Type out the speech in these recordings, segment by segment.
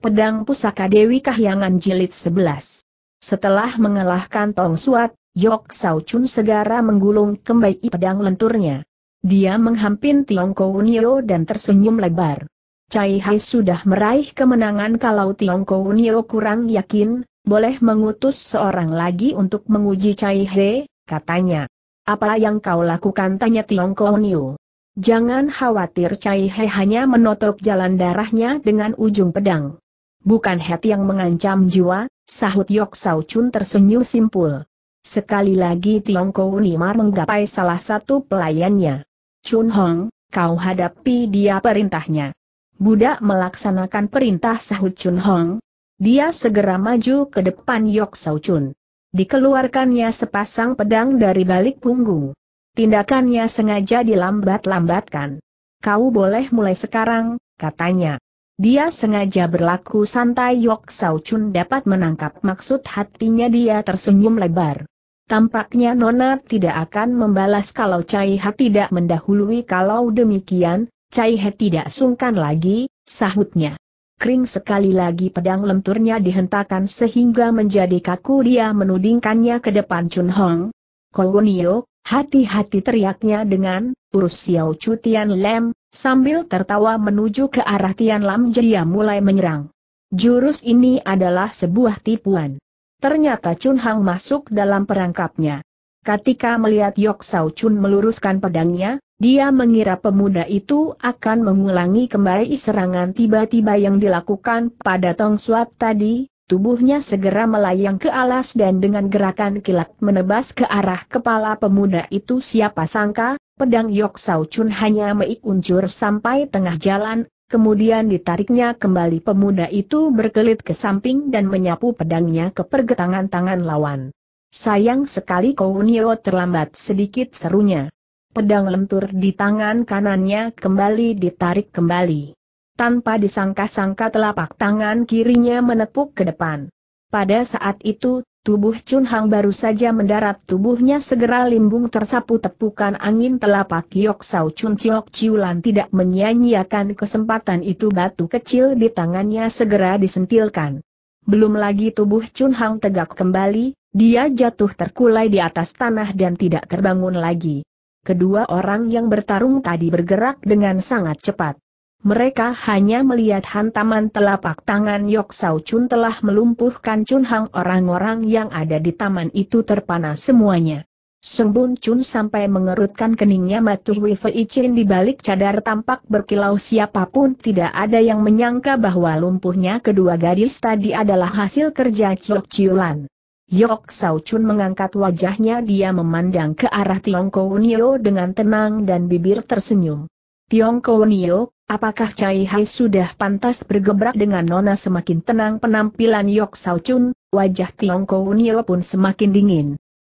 Pedang Pusaka Dewi Kahyangan Jilid 11. Setelah mengalahkan Tong Suat, Yok Sao Chun segera menggulung kembali pedang lenturnya. Dia menghampin Tiongkok Nio dan tersenyum lebar. Cai Hai sudah meraih kemenangan kalau Tiongkok Nio kurang yakin, boleh mengutus seorang lagi untuk menguji Cai Hai, katanya. Apa yang kau lakukan tanya Tiongkok Nio. Jangan khawatir Cai Hai hanya menotok jalan darahnya dengan ujung pedang. Bukan hati yang mengancam jiwa, sahut Yok Sao Chun tersenyum simpul. Sekali lagi Kou Nimar menggapai salah satu pelayannya. Chun Hong, kau hadapi dia perintahnya. Budak melaksanakan perintah sahut Chun Hong. Dia segera maju ke depan Yok Sao Chun. Dikeluarkannya sepasang pedang dari balik punggung. Tindakannya sengaja dilambat-lambatkan. Kau boleh mulai sekarang, katanya. Dia sengaja berlaku santai Yok Sao Chun dapat menangkap maksud hatinya dia tersenyum lebar. Tampaknya Nona tidak akan membalas kalau Chai Ha tidak mendahului kalau demikian, Chai He tidak sungkan lagi, sahutnya. Kering sekali lagi pedang lenturnya dihentakkan sehingga menjadi kaku dia menudingkannya ke depan Chun Hong. Kowonio, hati-hati teriaknya dengan, urus Xiao Cutian Lem, Sambil tertawa menuju ke arah Tian Lam dia mulai menyerang. Jurus ini adalah sebuah tipuan. Ternyata Chun Hang masuk dalam perangkapnya. Ketika melihat Yok Sao Chun meluruskan pedangnya, dia mengira pemuda itu akan mengulangi kembali serangan tiba-tiba yang dilakukan pada Tong Suat tadi, tubuhnya segera melayang ke alas dan dengan gerakan kilat menebas ke arah kepala pemuda itu siapa sangka, pedang Yok Sao Chun hanya meikuncur sampai tengah jalan, kemudian ditariknya kembali pemuda itu berkelit ke samping dan menyapu pedangnya ke pergetangan tangan lawan. Sayang sekali Kounio terlambat sedikit serunya. Pedang lentur di tangan kanannya kembali ditarik kembali. Tanpa disangka-sangka telapak tangan kirinya menepuk ke depan. Pada saat itu, Tubuh Chun Hang baru saja mendarat tubuhnya segera limbung tersapu tepukan angin telapak Yok Sau Chun Chiok Chiulan tidak menyanyiakan kesempatan itu batu kecil di tangannya segera disentilkan. Belum lagi tubuh Chun Hang tegak kembali, dia jatuh terkulai di atas tanah dan tidak terbangun lagi. Kedua orang yang bertarung tadi bergerak dengan sangat cepat. Mereka hanya melihat hantaman telapak tangan Yok Sao Chun telah melumpuhkan Chun Hang orang-orang yang ada di taman itu terpana semuanya. Sembun Chun sampai mengerutkan keningnya Matu Wei Chin di balik cadar tampak berkilau siapapun tidak ada yang menyangka bahwa lumpuhnya kedua gadis tadi adalah hasil kerja Chok Chiulan. Yok Sao Chun mengangkat wajahnya dia memandang ke arah Tiongko Nio dengan tenang dan bibir tersenyum. Tiongko Nio, Apakah Cai Hai sudah pantas bergebrak dengan nona semakin tenang penampilan Yok Sao Chun, wajah Tiongko Unil pun semakin dingin.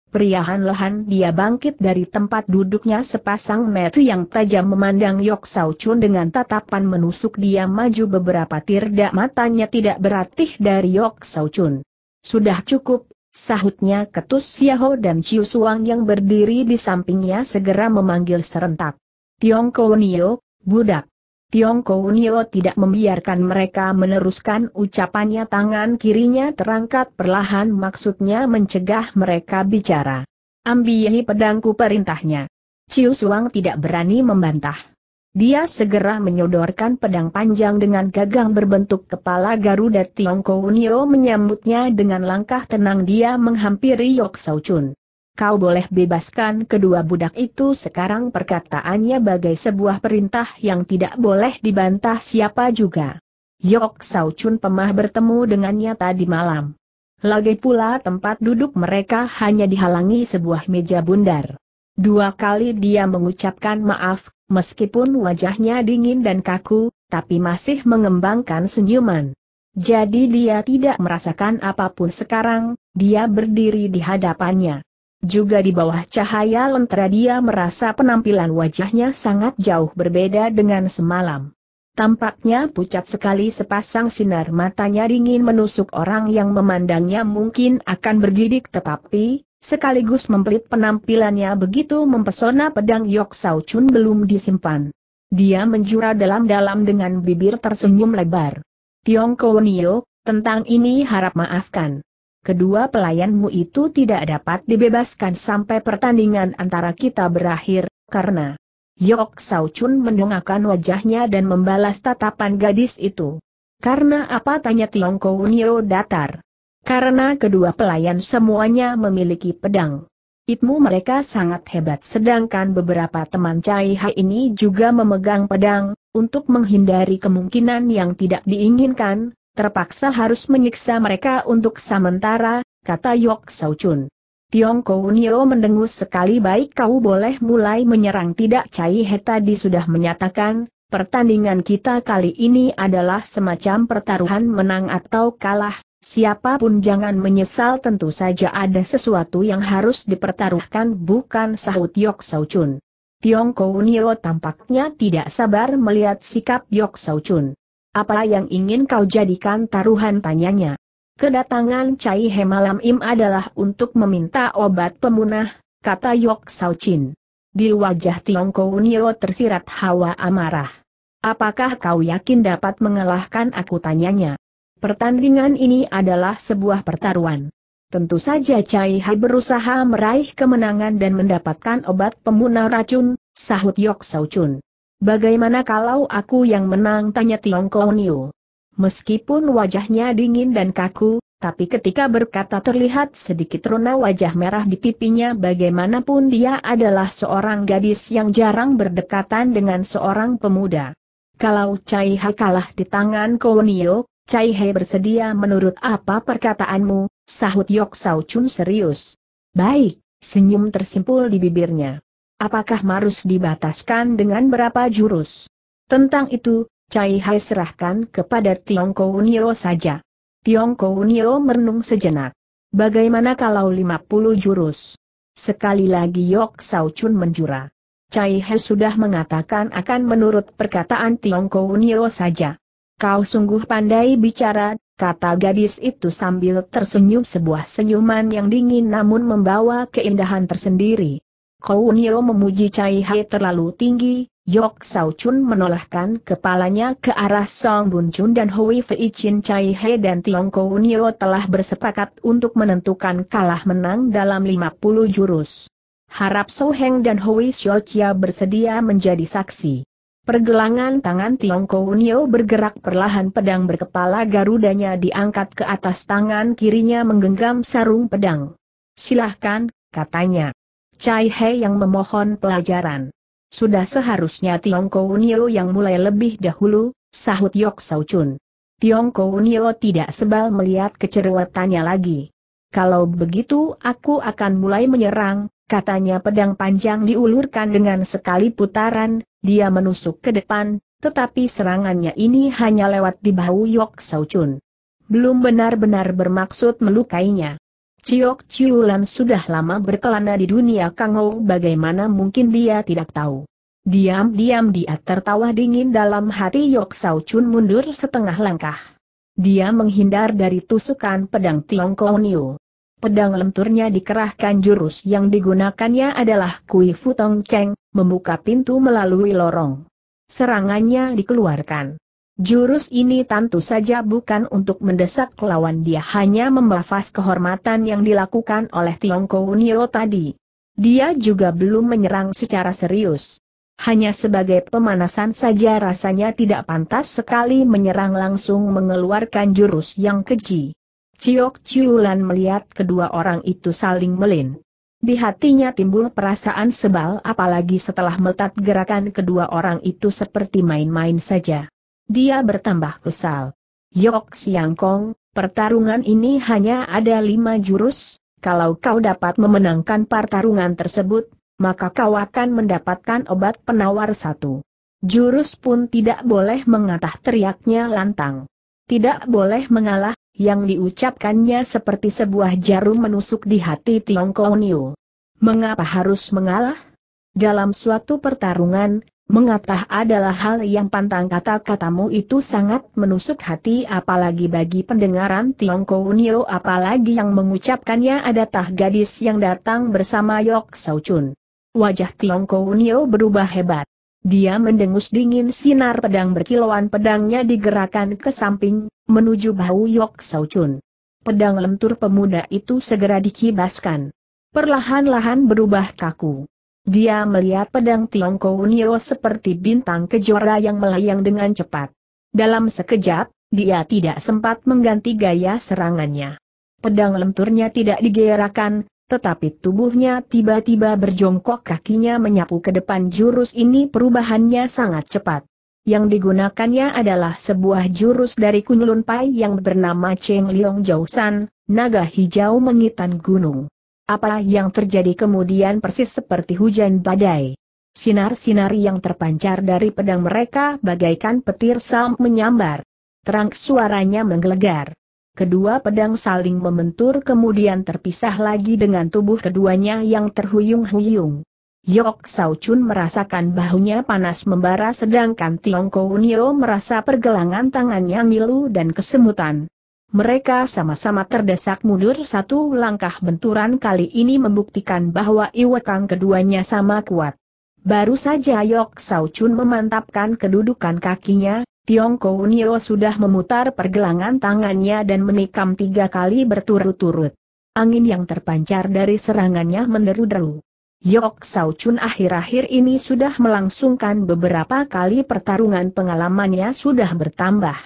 Periahan-lahan dia bangkit dari tempat duduknya sepasang metu yang tajam memandang Yok Sao Chun dengan tatapan menusuk dia maju beberapa tirdak matanya tidak beratih dari Yok Sao Chun. Sudah cukup, sahutnya ketus Siaho dan Chiu Suang yang berdiri di sampingnya segera memanggil serentak. Tiongko Nio, budak. Tiongko Nio tidak membiarkan mereka meneruskan ucapannya tangan kirinya terangkat perlahan maksudnya mencegah mereka bicara. Ambil pedangku perintahnya. Ciu Suang tidak berani membantah. Dia segera menyodorkan pedang panjang dengan gagang berbentuk kepala Garuda Tiongko Nio menyambutnya dengan langkah tenang dia menghampiri Yok Sao Chun kau boleh bebaskan kedua budak itu sekarang perkataannya bagai sebuah perintah yang tidak boleh dibantah siapa juga. Yok Sao Chun pemah bertemu dengannya tadi malam. Lagi pula tempat duduk mereka hanya dihalangi sebuah meja bundar. Dua kali dia mengucapkan maaf, meskipun wajahnya dingin dan kaku, tapi masih mengembangkan senyuman. Jadi dia tidak merasakan apapun sekarang, dia berdiri di hadapannya. Juga di bawah cahaya lentera dia merasa penampilan wajahnya sangat jauh berbeda dengan semalam. Tampaknya pucat sekali sepasang sinar matanya dingin menusuk orang yang memandangnya mungkin akan bergidik tetapi, sekaligus mempelit penampilannya begitu mempesona pedang Yok Sao Chun belum disimpan. Dia menjura dalam-dalam dengan bibir tersenyum lebar. Tiongkok Nio, tentang ini harap maafkan kedua pelayanmu itu tidak dapat dibebaskan sampai pertandingan antara kita berakhir, karena Yok Sao Chun mendongakkan wajahnya dan membalas tatapan gadis itu. Karena apa tanya Tiongkok Unio datar? Karena kedua pelayan semuanya memiliki pedang. Itmu mereka sangat hebat sedangkan beberapa teman Cai Hai ini juga memegang pedang, untuk menghindari kemungkinan yang tidak diinginkan, terpaksa harus menyiksa mereka untuk sementara, kata Yok Sao Chun. Tiong Kounio mendengus sekali baik kau boleh mulai menyerang tidak Cai He tadi sudah menyatakan, pertandingan kita kali ini adalah semacam pertaruhan menang atau kalah, Siapapun jangan menyesal tentu saja ada sesuatu yang harus dipertaruhkan bukan sahut Yok Sao Chun. Tiong Kounio tampaknya tidak sabar melihat sikap Yok Sao apa yang ingin kau jadikan taruhan tanyanya? Kedatangan Cai He Malam Im adalah untuk meminta obat pemunah, kata Yok Sao Chin. Di wajah Kou Nio tersirat hawa amarah. Apakah kau yakin dapat mengalahkan aku tanyanya? Pertandingan ini adalah sebuah pertaruhan. Tentu saja Cai Hai berusaha meraih kemenangan dan mendapatkan obat pemunah racun, sahut Yok Sao Chun. Bagaimana kalau aku yang menang tanya Tiong Konio? Meskipun wajahnya dingin dan kaku, tapi ketika berkata terlihat sedikit rona wajah merah di pipinya bagaimanapun dia adalah seorang gadis yang jarang berdekatan dengan seorang pemuda. Kalau Chai Hai kalah di tangan Konio, Chai Hai bersedia menurut apa perkataanmu, sahut Yok Sao Chun serius. Baik, senyum tersimpul di bibirnya apakah harus dibataskan dengan berapa jurus? Tentang itu, Cai Hai serahkan kepada Tiongko Uniro saja. Tiongko Uniro merenung sejenak. Bagaimana kalau 50 jurus? Sekali lagi Yok Sao Chun menjura. Cai Hai sudah mengatakan akan menurut perkataan Tiongko Uniro saja. Kau sungguh pandai bicara, kata gadis itu sambil tersenyum sebuah senyuman yang dingin namun membawa keindahan tersendiri. Kou Niro memuji Cai Hai terlalu tinggi, Yok Sao Chun menolakkan kepalanya ke arah Song Bun Chun dan Hui Fei Chin Cai He dan Tiong Kou Nio telah bersepakat untuk menentukan kalah menang dalam 50 jurus. Harap So Heng dan Hui Xiao Chia bersedia menjadi saksi. Pergelangan tangan Tiong Kou Nio bergerak perlahan pedang berkepala garudanya diangkat ke atas tangan kirinya menggenggam sarung pedang. Silahkan, katanya. Chai He yang memohon pelajaran. Sudah seharusnya Tiongkok Nio yang mulai lebih dahulu, sahut Yok Sau Chun. Tiongkok Nio tidak sebal melihat kecerewetannya lagi. Kalau begitu aku akan mulai menyerang, katanya pedang panjang diulurkan dengan sekali putaran, dia menusuk ke depan, tetapi serangannya ini hanya lewat di bahu Yok Sau Chun. Belum benar-benar bermaksud melukainya. Ciok Chiu Lan sudah lama berkelana di dunia Kangou bagaimana mungkin dia tidak tahu. Diam-diam dia tertawa dingin dalam hati Yok Sao Chun mundur setengah langkah. Dia menghindar dari tusukan pedang Tiongkok Niu. Pedang lenturnya dikerahkan jurus yang digunakannya adalah Kui Futong Cheng, membuka pintu melalui lorong. Serangannya dikeluarkan. Jurus ini tentu saja bukan untuk mendesak lawan dia hanya membahas kehormatan yang dilakukan oleh Tiongkok Nio tadi. Dia juga belum menyerang secara serius. Hanya sebagai pemanasan saja rasanya tidak pantas sekali menyerang langsung mengeluarkan jurus yang keji. Ciok Ciulan melihat kedua orang itu saling melin. Di hatinya timbul perasaan sebal apalagi setelah meletak gerakan kedua orang itu seperti main-main saja. Dia bertambah kesal. Yok Siang Kong, pertarungan ini hanya ada lima jurus, kalau kau dapat memenangkan pertarungan tersebut, maka kau akan mendapatkan obat penawar satu. Jurus pun tidak boleh mengatah teriaknya lantang. Tidak boleh mengalah, yang diucapkannya seperti sebuah jarum menusuk di hati Tiongkok Niu. Mengapa harus mengalah? Dalam suatu pertarungan, Mengatah adalah hal yang pantang kata-katamu itu sangat menusuk hati apalagi bagi pendengaran Tiongkok Unio apalagi yang mengucapkannya ada tah gadis yang datang bersama Yok Sau Chun. Wajah Tiongkok Unio berubah hebat. Dia mendengus dingin sinar pedang berkilauan pedangnya digerakkan ke samping, menuju bahu Yok Sau Chun. Pedang lentur pemuda itu segera dikibaskan. Perlahan-lahan berubah kaku. Dia melihat pedang Tiongkok Nio seperti bintang kejora yang melayang dengan cepat. Dalam sekejap, dia tidak sempat mengganti gaya serangannya. Pedang lenturnya tidak digerakkan, tetapi tubuhnya tiba-tiba berjongkok kakinya menyapu ke depan jurus ini perubahannya sangat cepat. Yang digunakannya adalah sebuah jurus dari Kunlun Pai yang bernama Cheng Liong Jausan, naga hijau mengitan gunung. Apa yang terjadi kemudian persis seperti hujan badai. Sinar-sinar yang terpancar dari pedang mereka bagaikan petir sam menyambar. Terang suaranya menggelegar. Kedua pedang saling membentur kemudian terpisah lagi dengan tubuh keduanya yang terhuyung-huyung. Yok Sao Chun merasakan bahunya panas membara sedangkan Tiong Kounio merasa pergelangan tangannya ngilu dan kesemutan. Mereka sama-sama terdesak mundur satu langkah benturan kali ini membuktikan bahwa Iwekang keduanya sama kuat. Baru saja Yok Sao Chun memantapkan kedudukan kakinya, Tiongko Unio sudah memutar pergelangan tangannya dan menikam tiga kali berturut-turut. Angin yang terpancar dari serangannya menderu-deru. Yok Sao Chun akhir-akhir ini sudah melangsungkan beberapa kali pertarungan pengalamannya sudah bertambah.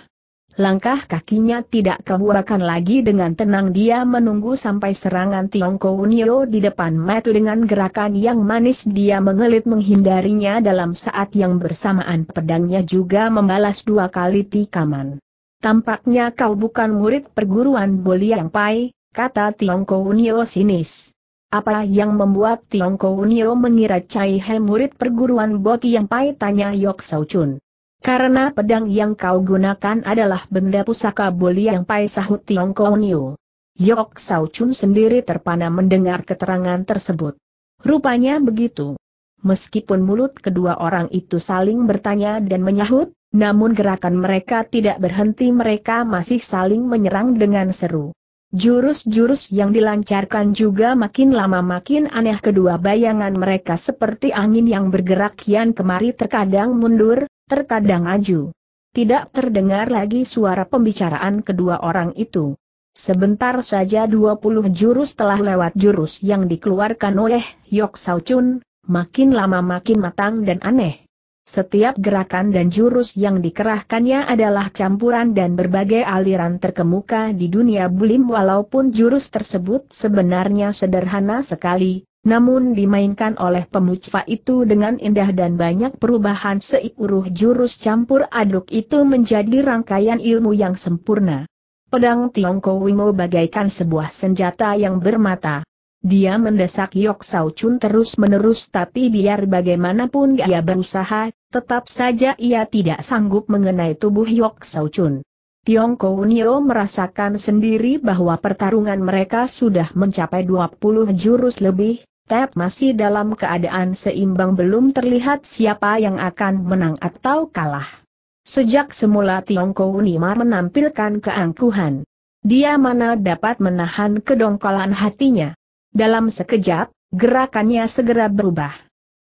Langkah kakinya tidak kebuakan lagi dengan tenang dia menunggu sampai serangan Tiongko Unio di depan metu dengan gerakan yang manis dia mengelit menghindarinya dalam saat yang bersamaan pedangnya juga membalas dua kali tikaman. Tampaknya kau bukan murid perguruan Boliang Pai, kata Tiongko Unio sinis. Apa yang membuat Tiongko Unio mengira Cai He murid perguruan Boti yang Pai tanya Yok Sau Chun. Karena pedang yang kau gunakan adalah benda pusaka boli yang pai sahut Tiong Niu. Yok Sao Chun sendiri terpana mendengar keterangan tersebut. Rupanya begitu. Meskipun mulut kedua orang itu saling bertanya dan menyahut, namun gerakan mereka tidak berhenti mereka masih saling menyerang dengan seru. Jurus-jurus yang dilancarkan juga makin lama makin aneh kedua bayangan mereka seperti angin yang bergerak kian kemari terkadang mundur, terkadang aju. Tidak terdengar lagi suara pembicaraan kedua orang itu. Sebentar saja 20 jurus telah lewat jurus yang dikeluarkan oleh Yok Sao Chun, makin lama makin matang dan aneh. Setiap gerakan dan jurus yang dikerahkannya adalah campuran dan berbagai aliran terkemuka di dunia bulim walaupun jurus tersebut sebenarnya sederhana sekali, namun dimainkan oleh pemucfa itu dengan indah dan banyak perubahan seikuruh jurus campur aduk itu menjadi rangkaian ilmu yang sempurna. Pedang Tiongkok Wimo bagaikan sebuah senjata yang bermata. Dia mendesak Yok Sao Chun terus-menerus tapi biar bagaimanapun ia berusaha, tetap saja ia tidak sanggup mengenai tubuh Yok Sao Chun. Tiongko Nio merasakan sendiri bahwa pertarungan mereka sudah mencapai 20 jurus lebih, tetap masih dalam keadaan seimbang belum terlihat siapa yang akan menang atau kalah. Sejak semula Tiongko Unimar menampilkan keangkuhan. Dia mana dapat menahan kedongkolan hatinya. Dalam sekejap, gerakannya segera berubah.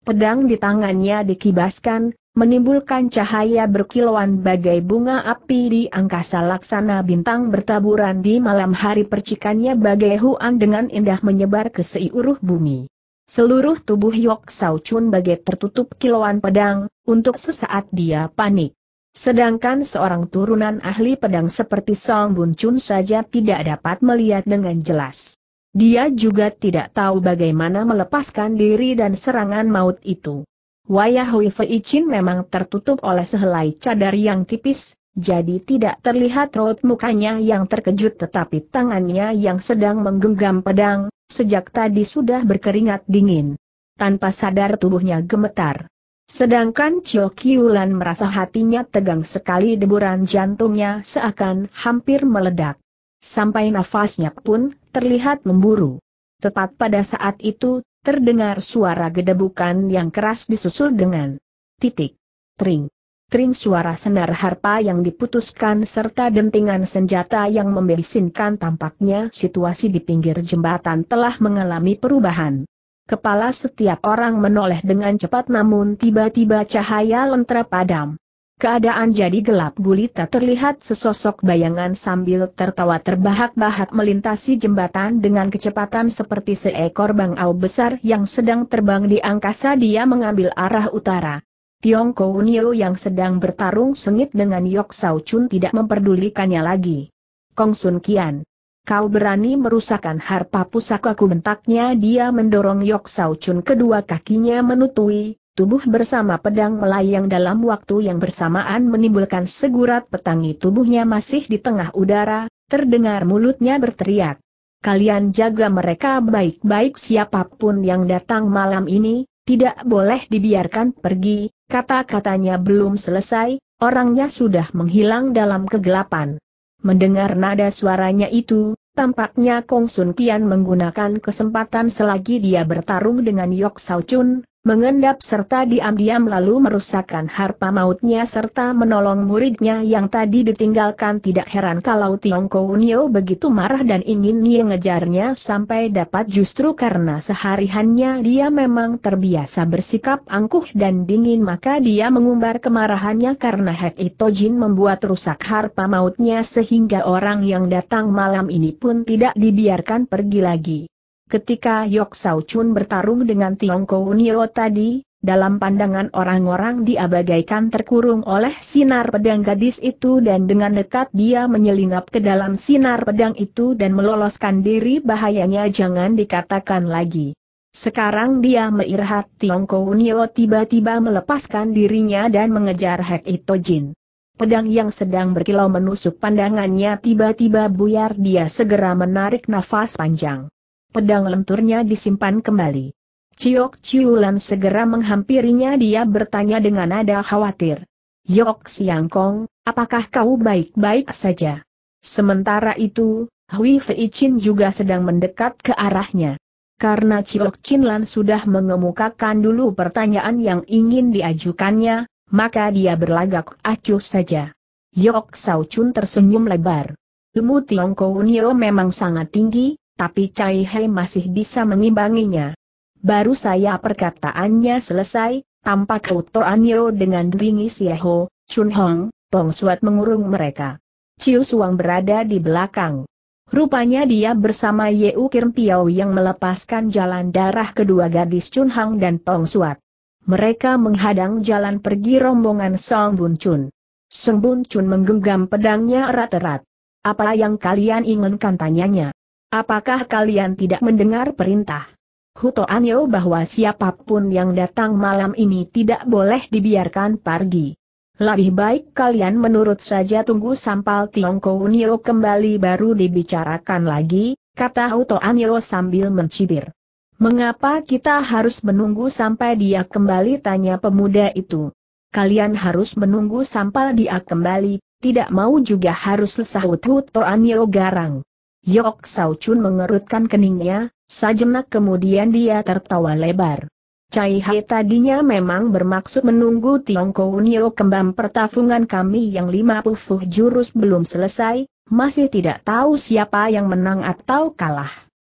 Pedang di tangannya dikibaskan, menimbulkan cahaya berkilauan bagai bunga api di angkasa laksana bintang bertaburan di malam hari percikannya bagai huan dengan indah menyebar ke seiuruh bumi. Seluruh tubuh Yok Sao Chun bagai tertutup kilauan pedang, untuk sesaat dia panik. Sedangkan seorang turunan ahli pedang seperti Song Bun Chun saja tidak dapat melihat dengan jelas. Dia juga tidak tahu bagaimana melepaskan diri dan serangan maut itu. Wayah Hui Fei Chin memang tertutup oleh sehelai cadar yang tipis, jadi tidak terlihat raut mukanya yang terkejut tetapi tangannya yang sedang menggenggam pedang, sejak tadi sudah berkeringat dingin. Tanpa sadar tubuhnya gemetar. Sedangkan Chio Kiulan merasa hatinya tegang sekali deburan jantungnya seakan hampir meledak sampai nafasnya pun terlihat memburu. Tepat pada saat itu, terdengar suara gedebukan yang keras disusul dengan titik, tring, tring suara senar harpa yang diputuskan serta dentingan senjata yang membesinkan tampaknya situasi di pinggir jembatan telah mengalami perubahan. Kepala setiap orang menoleh dengan cepat namun tiba-tiba cahaya lentera padam. Keadaan jadi gelap gulita terlihat sesosok bayangan sambil tertawa terbahak-bahak melintasi jembatan dengan kecepatan seperti seekor bangau besar yang sedang terbang di angkasa dia mengambil arah utara. Tiongko Unio yang sedang bertarung sengit dengan Yok Sao Chun tidak memperdulikannya lagi. Kong Sun Kian. Kau berani merusakkan harpa pusakaku bentaknya dia mendorong Yok Sao Chun kedua kakinya menutui, tubuh bersama pedang melayang dalam waktu yang bersamaan menimbulkan segurat petangi tubuhnya masih di tengah udara, terdengar mulutnya berteriak. Kalian jaga mereka baik-baik siapapun yang datang malam ini, tidak boleh dibiarkan pergi, kata-katanya belum selesai, orangnya sudah menghilang dalam kegelapan. Mendengar nada suaranya itu, tampaknya Kong Sun Tian menggunakan kesempatan selagi dia bertarung dengan Yok Sao Chun, mengendap serta diam-diam lalu merusakkan harpa mautnya serta menolong muridnya yang tadi ditinggalkan tidak heran kalau Tiongko Unio begitu marah dan ingin mengejarnya ngejarnya sampai dapat justru karena sehari-harinya dia memang terbiasa bersikap angkuh dan dingin maka dia mengumbar kemarahannya karena Ito Jin membuat rusak harpa mautnya sehingga orang yang datang malam ini pun tidak dibiarkan pergi lagi. Ketika Yok Sao Chun bertarung dengan Tiongko Nio tadi, dalam pandangan orang-orang dia bagaikan terkurung oleh sinar pedang gadis itu dan dengan dekat dia menyelinap ke dalam sinar pedang itu dan meloloskan diri bahayanya jangan dikatakan lagi. Sekarang dia meirhat Tiongko Nio tiba-tiba melepaskan dirinya dan mengejar Hek Ito Jin. Pedang yang sedang berkilau menusuk pandangannya tiba-tiba buyar dia segera menarik nafas panjang pedang lenturnya disimpan kembali. Ciok Ciulan segera menghampirinya dia bertanya dengan nada khawatir. Yok Siangkong, apakah kau baik-baik saja? Sementara itu, Hui Fei Chin juga sedang mendekat ke arahnya. Karena Ciok Chinlan sudah mengemukakan dulu pertanyaan yang ingin diajukannya, maka dia berlagak acuh saja. Yok Sao Chun tersenyum lebar. Ilmu Tiongkok Nio memang sangat tinggi, tapi Cai Hei masih bisa mengimbanginya. Baru saya perkataannya selesai, tampak Kuto Anyo dengan ringis Yeho, Chun Hong, Tong Suat mengurung mereka. Ciu Suang berada di belakang. Rupanya dia bersama U Kirm Piao yang melepaskan jalan darah kedua gadis Chun Hong dan Tong Suat. Mereka menghadang jalan pergi rombongan Song Bun Chun. Song Bun Chun menggenggam pedangnya erat-erat. Apa yang kalian inginkan tanyanya? Apakah kalian tidak mendengar perintah? Huto Anyo bahwa siapapun yang datang malam ini tidak boleh dibiarkan pergi. Lebih baik kalian menurut saja tunggu sampal Tiongko Unio kembali baru dibicarakan lagi, kata Huto Anyo sambil mencibir. Mengapa kita harus menunggu sampai dia kembali tanya pemuda itu? Kalian harus menunggu sampai dia kembali, tidak mau juga harus sesahut Huto Anyo garang. Yok Sao Chun mengerutkan keningnya, sajenak kemudian dia tertawa lebar. Cai Hai tadinya memang bermaksud menunggu Tiongkok Nio kembang pertafungan kami yang lima pufuh jurus belum selesai, masih tidak tahu siapa yang menang atau kalah.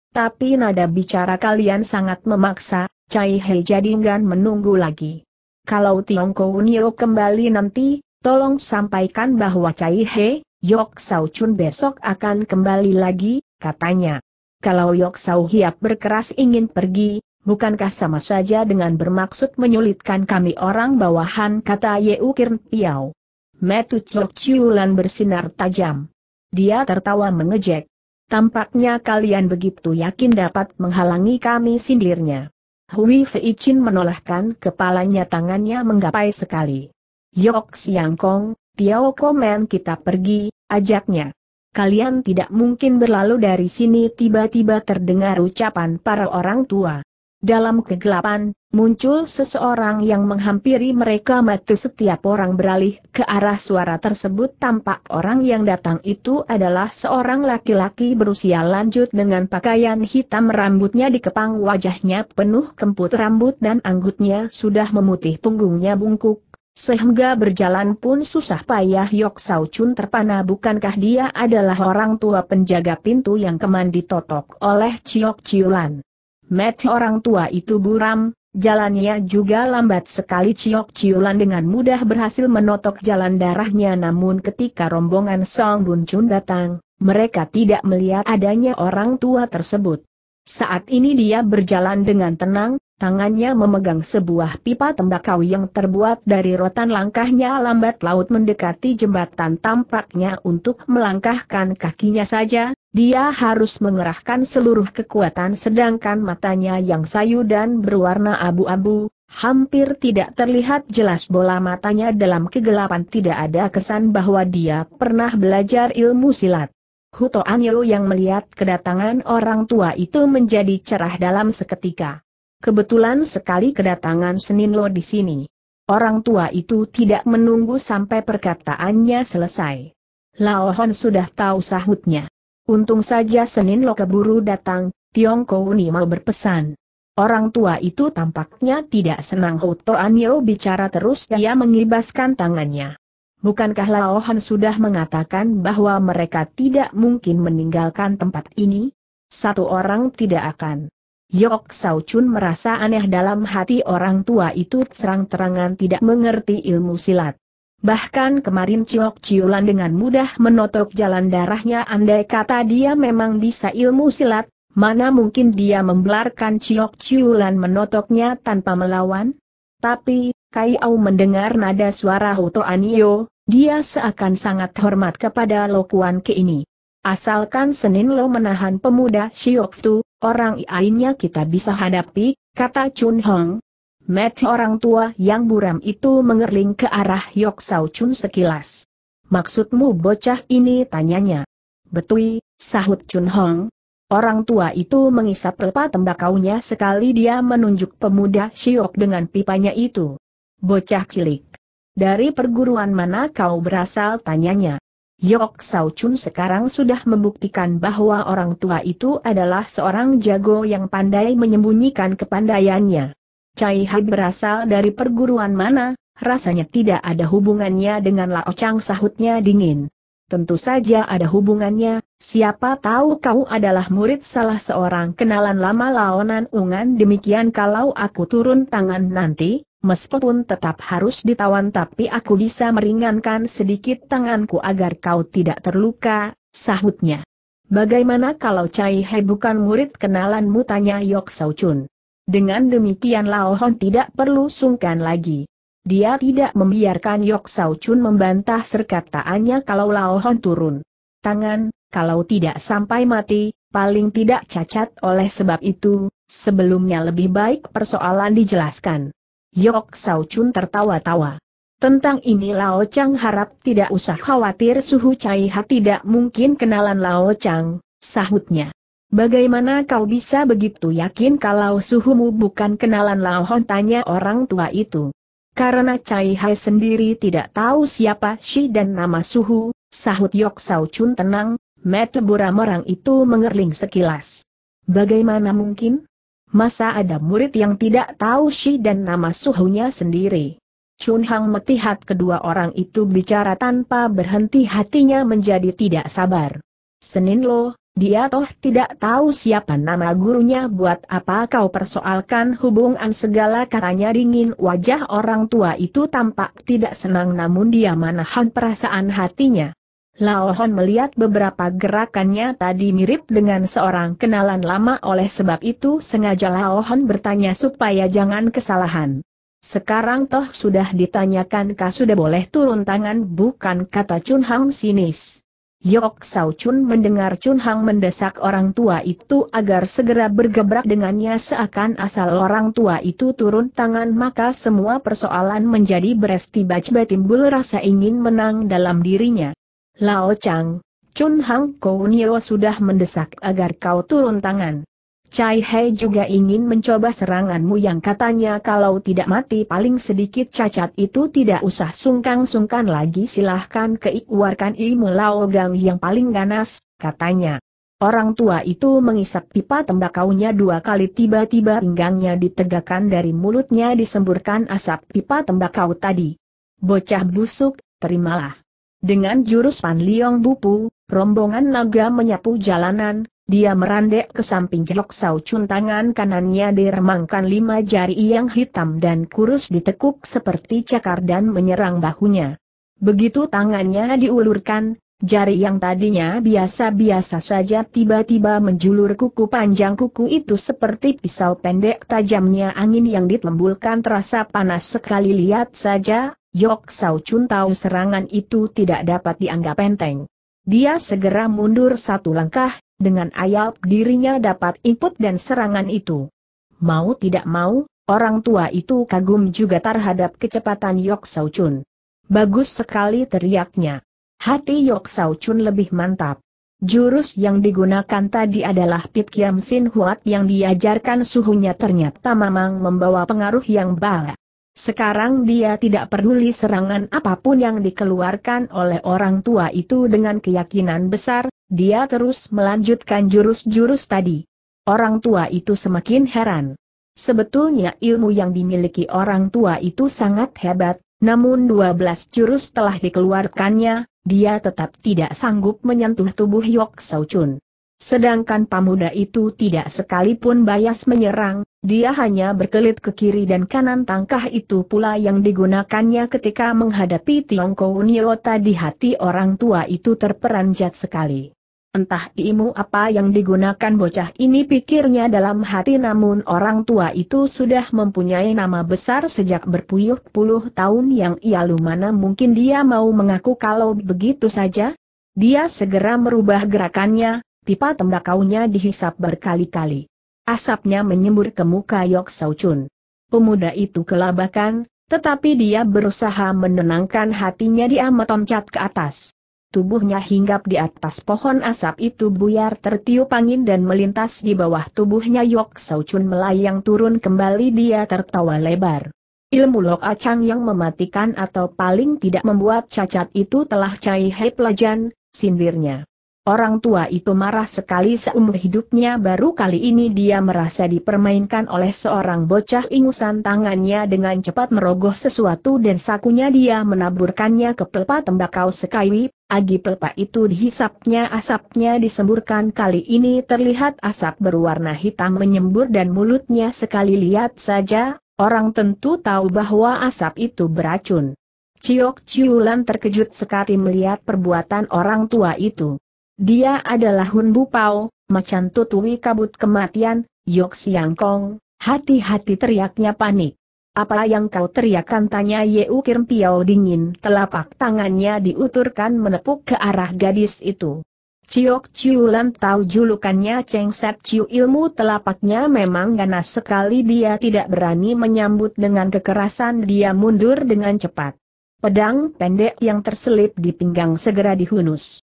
Tapi nada bicara kalian sangat memaksa, Cai Hai jadi enggan menunggu lagi. Kalau Tiongkok Nio kembali nanti, tolong sampaikan bahwa Cai He, Yok Sau Chun besok akan kembali lagi, katanya. Kalau Yok Sau Hiap berkeras ingin pergi, bukankah sama saja dengan bermaksud menyulitkan kami orang bawahan kata Yeu Kirn Piao. Metu Chok Lan bersinar tajam. Dia tertawa mengejek. Tampaknya kalian begitu yakin dapat menghalangi kami sindirnya. Hui Fei Chin menolehkan kepalanya tangannya menggapai sekali. Yok Siang Kong, Piao komen kita pergi, ajaknya. Kalian tidak mungkin berlalu dari sini tiba-tiba terdengar ucapan para orang tua. Dalam kegelapan, muncul seseorang yang menghampiri mereka mati setiap orang beralih ke arah suara tersebut tampak orang yang datang itu adalah seorang laki-laki berusia lanjut dengan pakaian hitam rambutnya dikepang wajahnya penuh kemput rambut dan anggutnya sudah memutih punggungnya bungkuk, sehingga berjalan pun susah payah Yok Sao Chun terpana bukankah dia adalah orang tua penjaga pintu yang keman ditotok oleh Chiok Chiulan. Met orang tua itu buram, jalannya juga lambat sekali Chiok Chiulan dengan mudah berhasil menotok jalan darahnya namun ketika rombongan Song Bun Chun datang, mereka tidak melihat adanya orang tua tersebut. Saat ini dia berjalan dengan tenang, Tangannya memegang sebuah pipa tembakau yang terbuat dari rotan langkahnya lambat laut mendekati jembatan tampaknya untuk melangkahkan kakinya saja, dia harus mengerahkan seluruh kekuatan sedangkan matanya yang sayu dan berwarna abu-abu, hampir tidak terlihat jelas bola matanya dalam kegelapan tidak ada kesan bahwa dia pernah belajar ilmu silat. Huto Anyo yang melihat kedatangan orang tua itu menjadi cerah dalam seketika. Kebetulan sekali kedatangan Senin lo di sini. Orang tua itu tidak menunggu sampai perkataannya selesai. Lao Hon sudah tahu sahutnya. Untung saja Senin lo keburu datang, Tiong ni mau berpesan. Orang tua itu tampaknya tidak senang Hoto Anio bicara terus Ia mengibaskan tangannya. Bukankah Lao Laohan sudah mengatakan bahwa mereka tidak mungkin meninggalkan tempat ini? Satu orang tidak akan. Yok Sao Chun merasa aneh dalam hati orang tua itu terang-terangan tidak mengerti ilmu silat. Bahkan kemarin Ciok Ciulan dengan mudah menotok jalan darahnya andai kata dia memang bisa ilmu silat, mana mungkin dia membelarkan Ciok Ciulan menotoknya tanpa melawan? Tapi, Kai Au mendengar nada suara Hoto Anio, dia seakan sangat hormat kepada Lokuan Ke ini. Asalkan Senin Lo menahan pemuda Siok Tu, Orang lainnya kita bisa hadapi, kata Chun Hong. Met orang tua yang buram itu mengerling ke arah Yok Sao Chun sekilas. Maksudmu bocah ini tanyanya. Betui, sahut Chun Hong. Orang tua itu mengisap pelpa tembakaunya sekali dia menunjuk pemuda Siok dengan pipanya itu. Bocah cilik. Dari perguruan mana kau berasal tanyanya. Yok Sao Chun sekarang sudah membuktikan bahwa orang tua itu adalah seorang jago yang pandai menyembunyikan kepandaiannya. Cai Hai berasal dari perguruan mana, rasanya tidak ada hubungannya dengan Lao Chang sahutnya dingin. Tentu saja ada hubungannya, siapa tahu kau adalah murid salah seorang kenalan lama Laonan Ungan demikian kalau aku turun tangan nanti, Meskipun tetap harus ditawan tapi aku bisa meringankan sedikit tanganku agar kau tidak terluka, sahutnya. Bagaimana kalau Cai He bukan murid kenalanmu tanya Yok Sao Chun. Dengan demikian Lao Hon tidak perlu sungkan lagi. Dia tidak membiarkan Yok Sao Chun membantah serkataannya kalau Lao Hon turun. Tangan, kalau tidak sampai mati, paling tidak cacat oleh sebab itu, sebelumnya lebih baik persoalan dijelaskan. Yok Sao Chun tertawa-tawa. Tentang ini Lao Chang harap tidak usah khawatir Suhu Chai Ha tidak mungkin kenalan Lao Chang, sahutnya. Bagaimana kau bisa begitu yakin kalau suhumu bukan kenalan Lao Hon tanya orang tua itu? Karena Chai Hai sendiri tidak tahu siapa Shi dan nama suhu, sahut Yok Sao Chun tenang, mata buram orang itu mengerling sekilas. Bagaimana mungkin? masa ada murid yang tidak tahu Shi dan nama suhunya sendiri. Chun Hang melihat kedua orang itu bicara tanpa berhenti hatinya menjadi tidak sabar. Senin lo, dia toh tidak tahu siapa nama gurunya buat apa kau persoalkan hubungan segala katanya dingin wajah orang tua itu tampak tidak senang namun dia menahan perasaan hatinya. Lao Hon melihat beberapa gerakannya tadi mirip dengan seorang kenalan lama oleh sebab itu sengaja Lao Hon bertanya supaya jangan kesalahan. Sekarang toh sudah ditanyakan kah sudah boleh turun tangan bukan kata Chun Hang sinis. Yok Sao Chun mendengar Chun Hang mendesak orang tua itu agar segera bergebrak dengannya seakan asal orang tua itu turun tangan maka semua persoalan menjadi beres tiba-tiba timbul rasa ingin menang dalam dirinya. Lao Chang, Chun Hang Kounio sudah mendesak agar kau turun tangan. Cai Hei juga ingin mencoba seranganmu yang katanya kalau tidak mati paling sedikit cacat itu tidak usah sungkan-sungkan lagi silahkan keikwarkan ilmu Lao Gang yang paling ganas, katanya. Orang tua itu mengisap pipa tembakaunya dua kali tiba-tiba pinggangnya ditegakkan dari mulutnya disemburkan asap pipa tembakau tadi. Bocah busuk, terimalah. Dengan jurus Pan Liong Bupu, rombongan naga menyapu jalanan, dia merandek ke samping jelok saucun tangan kanannya diremangkan lima jari yang hitam dan kurus ditekuk seperti cakar dan menyerang bahunya. Begitu tangannya diulurkan, Jari yang tadinya biasa-biasa saja tiba-tiba menjulur kuku panjang kuku itu seperti pisau pendek tajamnya angin yang ditembulkan terasa panas sekali lihat saja, Yok Sau Chun tahu serangan itu tidak dapat dianggap enteng. Dia segera mundur satu langkah, dengan ayal dirinya dapat input dan serangan itu. Mau tidak mau, orang tua itu kagum juga terhadap kecepatan Yok Sau Chun. Bagus sekali teriaknya. Hati Yok Sau Chun lebih mantap. Jurus yang digunakan tadi adalah Pit Kiam Sin Huat yang diajarkan suhunya ternyata memang membawa pengaruh yang bala. Sekarang dia tidak peduli serangan apapun yang dikeluarkan oleh orang tua itu dengan keyakinan besar, dia terus melanjutkan jurus-jurus tadi. Orang tua itu semakin heran. Sebetulnya ilmu yang dimiliki orang tua itu sangat hebat, namun 12 jurus telah dikeluarkannya, dia tetap tidak sanggup menyentuh tubuh Yok Sau Chun. Sedangkan pemuda itu tidak sekalipun bayas menyerang, dia hanya berkelit ke kiri dan kanan tangkah itu pula yang digunakannya ketika menghadapi Tiongkok Nio tadi hati orang tua itu terperanjat sekali. Entah ilmu apa yang digunakan bocah ini pikirnya dalam hati namun orang tua itu sudah mempunyai nama besar sejak berpuyuh puluh tahun yang ia lumana mungkin dia mau mengaku kalau begitu saja? Dia segera merubah gerakannya, pipa tembakaunya dihisap berkali-kali. Asapnya menyembur ke muka Yok Saucun. Pemuda itu kelabakan, tetapi dia berusaha menenangkan hatinya dia metoncat ke atas tubuhnya hinggap di atas pohon asap itu buyar tertiup angin dan melintas di bawah tubuhnya Yok Saucun melayang turun kembali dia tertawa lebar. Ilmu Lok Acang yang mematikan atau paling tidak membuat cacat itu telah Cai hai pelajan, sindirnya. Orang tua itu marah sekali seumur hidupnya baru kali ini dia merasa dipermainkan oleh seorang bocah ingusan tangannya dengan cepat merogoh sesuatu dan sakunya dia menaburkannya ke pelpa tembakau sekali. agi pelpa itu dihisapnya asapnya disemburkan kali ini terlihat asap berwarna hitam menyembur dan mulutnya sekali lihat saja, orang tentu tahu bahwa asap itu beracun. Ciok Ciulan terkejut sekali melihat perbuatan orang tua itu. Dia adalah Hun Bupao, macan tutui kabut kematian, Yok Siang Kong, hati-hati teriaknya panik. Apa yang kau teriakkan tanya Yeu Kirm Piao dingin telapak tangannya diuturkan menepuk ke arah gadis itu. Ciok Ciulan tahu julukannya Cheng Sat Ciu ilmu telapaknya memang ganas sekali dia tidak berani menyambut dengan kekerasan dia mundur dengan cepat. Pedang pendek yang terselip di pinggang segera dihunus.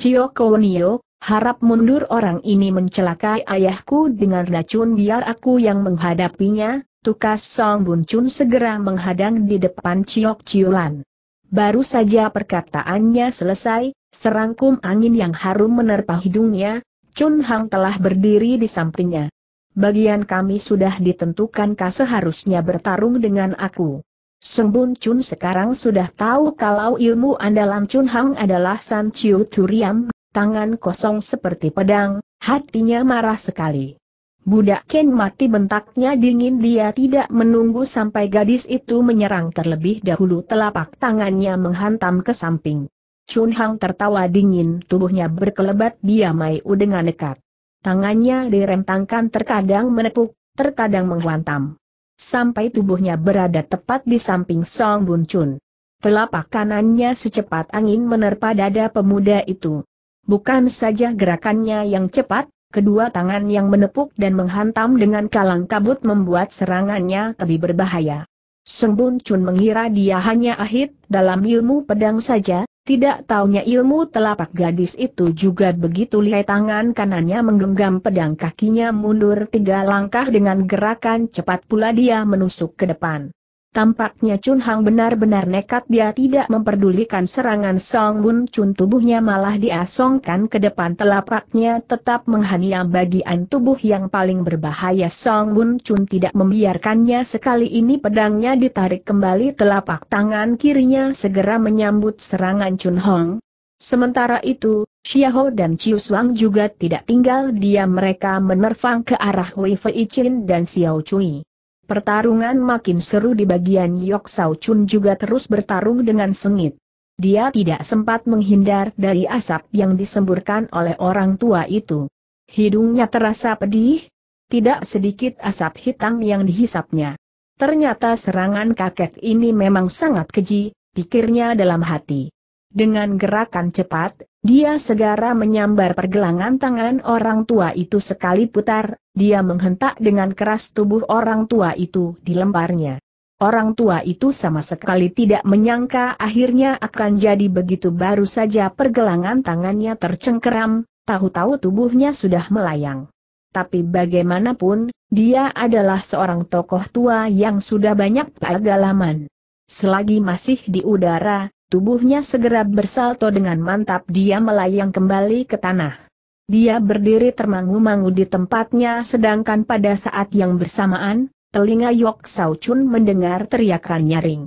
Cio Kowonio, harap mundur orang ini mencelakai ayahku dengan racun biar aku yang menghadapinya, tukas Song Bun Chun segera menghadang di depan Cio Ciulan. Baru saja perkataannya selesai, serangkum angin yang harum menerpa hidungnya, Chun Hang telah berdiri di sampingnya. Bagian kami sudah ditentukan kah seharusnya bertarung dengan aku. Sembun Chun sekarang sudah tahu kalau ilmu andalan Chun Hang adalah San Chiu Turiam, tangan kosong seperti pedang, hatinya marah sekali. Budak Ken mati bentaknya dingin dia tidak menunggu sampai gadis itu menyerang terlebih dahulu telapak tangannya menghantam ke samping. Chun Hang tertawa dingin tubuhnya berkelebat dia U dengan dekat. Tangannya direntangkan terkadang menepuk, terkadang menghantam sampai tubuhnya berada tepat di samping Song Bun Chun. Telapak kanannya secepat angin menerpa dada pemuda itu. Bukan saja gerakannya yang cepat, kedua tangan yang menepuk dan menghantam dengan kalang kabut membuat serangannya lebih berbahaya. Sembun Chun mengira dia hanya ahit dalam ilmu pedang saja, tidak taunya ilmu telapak gadis itu juga begitu lihai tangan kanannya menggenggam pedang kakinya mundur tiga langkah dengan gerakan cepat pula dia menusuk ke depan. Tampaknya Chun Hang benar-benar nekat dia tidak memperdulikan serangan Song Bun Chun tubuhnya malah diasongkan ke depan telapaknya tetap menghaniam bagian tubuh yang paling berbahaya Song Bun Chun tidak membiarkannya sekali ini pedangnya ditarik kembali telapak tangan kirinya segera menyambut serangan Chun Hong. Sementara itu, Xiaho dan Chiu Suang juga tidak tinggal diam mereka menerfang ke arah Wei Fei Chin dan Xiao Chui. Pertarungan makin seru di bagian Yok Sao Chun juga terus bertarung dengan sengit. Dia tidak sempat menghindar dari asap yang disemburkan oleh orang tua itu. Hidungnya terasa pedih, tidak sedikit asap hitam yang dihisapnya. Ternyata serangan kakek ini memang sangat keji, pikirnya dalam hati. Dengan gerakan cepat, dia segera menyambar pergelangan tangan orang tua itu sekali putar, dia menghentak dengan keras tubuh orang tua itu di lembarnya. Orang tua itu sama sekali tidak menyangka akhirnya akan jadi begitu baru saja pergelangan tangannya tercengkeram, tahu-tahu tubuhnya sudah melayang. Tapi bagaimanapun, dia adalah seorang tokoh tua yang sudah banyak pengalaman. Selagi masih di udara, Tubuhnya segera bersalto dengan mantap dia melayang kembali ke tanah. Dia berdiri termangu-mangu di tempatnya sedangkan pada saat yang bersamaan, telinga Yok Sao Chun mendengar teriakan nyaring.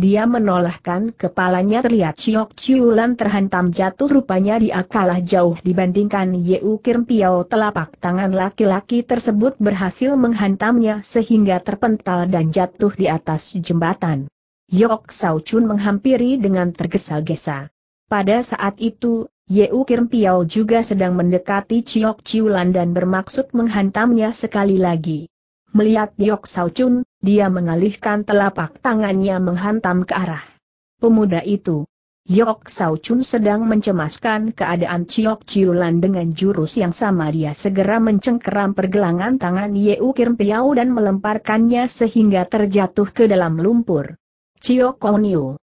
Dia menolakkan kepalanya terlihat Chiok Chiulan terhantam jatuh rupanya dia kalah jauh dibandingkan Yeu Kirm Piao telapak tangan laki-laki tersebut berhasil menghantamnya sehingga terpental dan jatuh di atas jembatan. Yok Sao Chun menghampiri dengan tergesa-gesa. Pada saat itu, Yeu Kirm Piao juga sedang mendekati Chiok Chiulan dan bermaksud menghantamnya sekali lagi. Melihat Yok Sao Chun, dia mengalihkan telapak tangannya menghantam ke arah pemuda itu. Yok Sao Chun sedang mencemaskan keadaan Chiok Chiulan dengan jurus yang sama dia segera mencengkeram pergelangan tangan Yeu Kirm Piao dan melemparkannya sehingga terjatuh ke dalam lumpur. Cio Kounio.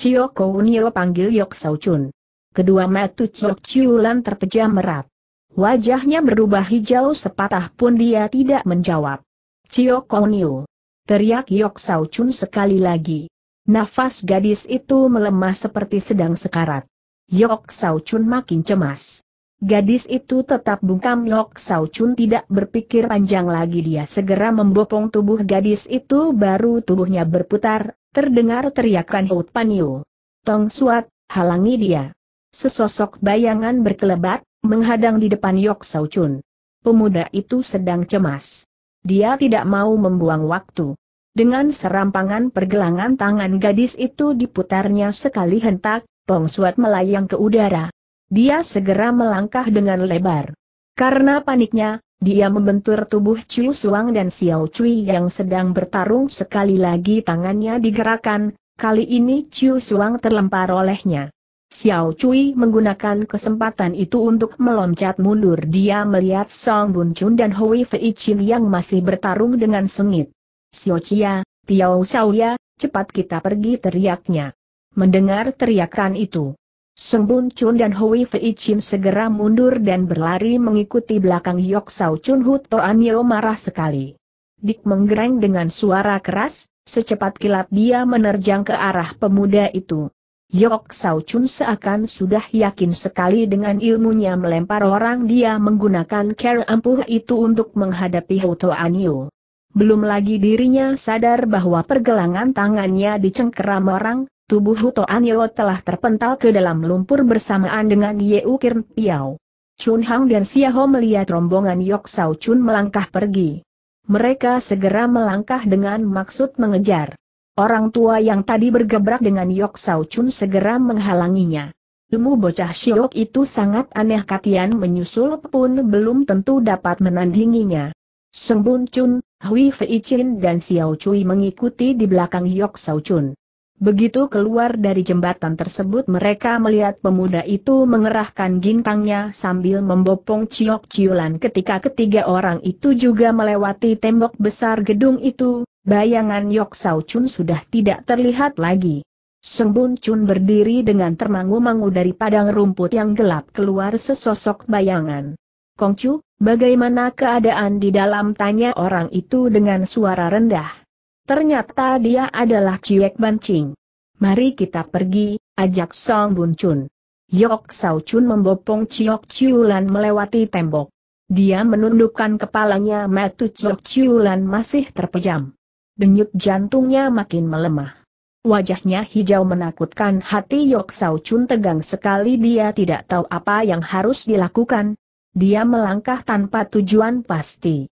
Cio Kounio panggil Yok Sao Chun. Kedua metu Ciok Ciulan terpejam merat. Wajahnya berubah hijau sepatah pun dia tidak menjawab. Cio Kounio. Teriak Yok Sao Chun sekali lagi. Nafas gadis itu melemah seperti sedang sekarat. Yok Sao Chun makin cemas. Gadis itu tetap bungkam Lok Sao Chun tidak berpikir panjang lagi dia segera membopong tubuh gadis itu baru tubuhnya berputar, terdengar teriakan Hout Yu. Tong Suat, halangi dia. Sesosok bayangan berkelebat, menghadang di depan Yok Sao Chun. Pemuda itu sedang cemas. Dia tidak mau membuang waktu. Dengan serampangan pergelangan tangan gadis itu diputarnya sekali hentak, Tong Suat melayang ke udara, dia segera melangkah dengan lebar. Karena paniknya, dia membentur tubuh Chu Suang dan Xiao Cui yang sedang bertarung sekali lagi tangannya digerakkan, kali ini Chu Suang terlempar olehnya. Xiao Cui menggunakan kesempatan itu untuk meloncat mundur dia melihat Song Bun Chun dan Hui Fei Chin yang masih bertarung dengan sengit. Xiao Chia, Tiao Xiao Ya, cepat kita pergi teriaknya. Mendengar teriakan itu, Sembun Chun dan Hui Fei Chin segera mundur dan berlari mengikuti belakang Yok Sao Chun Hut Toan Yeo marah sekali. Dik menggereng dengan suara keras, secepat kilat dia menerjang ke arah pemuda itu. Yok Sao Chun seakan sudah yakin sekali dengan ilmunya melempar orang dia menggunakan care ampuh itu untuk menghadapi Ho Toan Yeo. Belum lagi dirinya sadar bahwa pergelangan tangannya dicengkeram orang, tubuh Huto Yeo telah terpental ke dalam lumpur bersamaan dengan Yeu Kirn Piao. Chun Hang dan Siaho melihat rombongan Yok Sao Chun melangkah pergi. Mereka segera melangkah dengan maksud mengejar. Orang tua yang tadi bergebrak dengan Yok Sao Chun segera menghalanginya. Ilmu bocah Siok itu sangat aneh Katian menyusul pun belum tentu dapat menandinginya. Sembun Chun, Hui Fei Chin dan Xiao Cui mengikuti di belakang Yok Sao Chun. Begitu keluar dari jembatan tersebut mereka melihat pemuda itu mengerahkan gintangnya sambil membopong ciok-ciulan ketika ketiga orang itu juga melewati tembok besar gedung itu, bayangan Yok Sao Chun sudah tidak terlihat lagi. Seng Chun berdiri dengan termangu-mangu dari padang rumput yang gelap keluar sesosok bayangan. Kongcu, bagaimana keadaan di dalam tanya orang itu dengan suara rendah. Ternyata dia adalah Ciek Bancing. Mari kita pergi, ajak Song Bun Chun. Yok Sao Chun membopong Ciok Ciulan melewati tembok. Dia menundukkan kepalanya metu Ciok Ciulan masih terpejam. Denyut jantungnya makin melemah. Wajahnya hijau menakutkan hati Yok Sao Chun tegang sekali dia tidak tahu apa yang harus dilakukan. Dia melangkah tanpa tujuan pasti.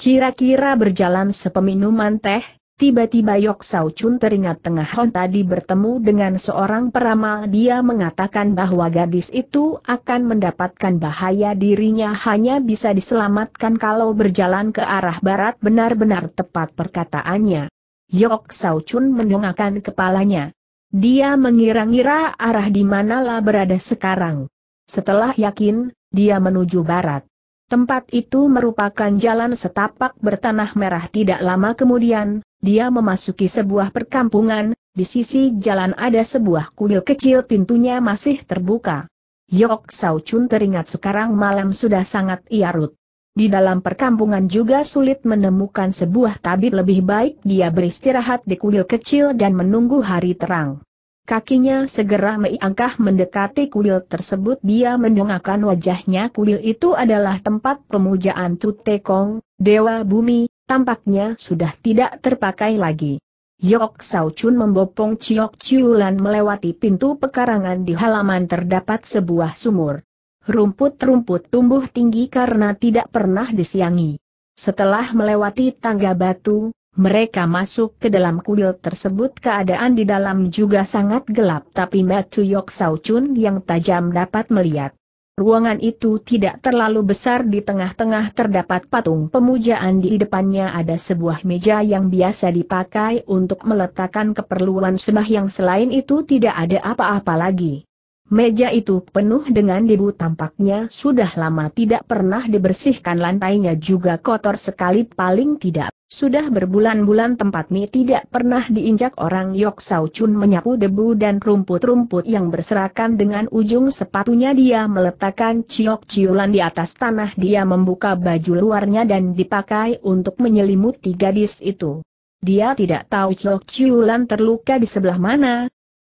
Kira-kira berjalan sepeminuman teh, Tiba-tiba Yok Sao Chun teringat tengah hon tadi bertemu dengan seorang peramal dia mengatakan bahwa gadis itu akan mendapatkan bahaya dirinya hanya bisa diselamatkan kalau berjalan ke arah barat benar-benar tepat perkataannya. Yok Sao Chun mendongakkan kepalanya. Dia mengira-ngira arah di manalah berada sekarang. Setelah yakin, dia menuju barat. Tempat itu merupakan jalan setapak bertanah merah tidak lama kemudian, dia memasuki sebuah perkampungan, di sisi jalan ada sebuah kuil kecil pintunya masih terbuka. Yok Sao Chun teringat sekarang malam sudah sangat iarut. Di dalam perkampungan juga sulit menemukan sebuah tabib lebih baik dia beristirahat di kuil kecil dan menunggu hari terang. Kakinya segera meiangkah mendekati kuil tersebut dia mendongakkan wajahnya kuil itu adalah tempat pemujaan Kong, Dewa Bumi, tampaknya sudah tidak terpakai lagi. Yok Sao Chun membopong Ciok lan melewati pintu pekarangan di halaman terdapat sebuah sumur. Rumput-rumput tumbuh tinggi karena tidak pernah disiangi. Setelah melewati tangga batu, mereka masuk ke dalam kuil tersebut keadaan di dalam juga sangat gelap tapi Matu Yok Sao Chun yang tajam dapat melihat. Ruangan itu tidak terlalu besar di tengah-tengah terdapat patung pemujaan di depannya ada sebuah meja yang biasa dipakai untuk meletakkan keperluan sembah yang selain itu tidak ada apa-apa lagi. Meja itu penuh dengan debu tampaknya sudah lama tidak pernah dibersihkan lantainya juga kotor sekali paling tidak. Sudah berbulan-bulan tempat mie tidak pernah diinjak orang Yok Sao Chun menyapu debu dan rumput-rumput yang berserakan dengan ujung sepatunya dia meletakkan ciok-ciulan di atas tanah dia membuka baju luarnya dan dipakai untuk menyelimuti gadis itu. Dia tidak tahu ciok-ciulan terluka di sebelah mana,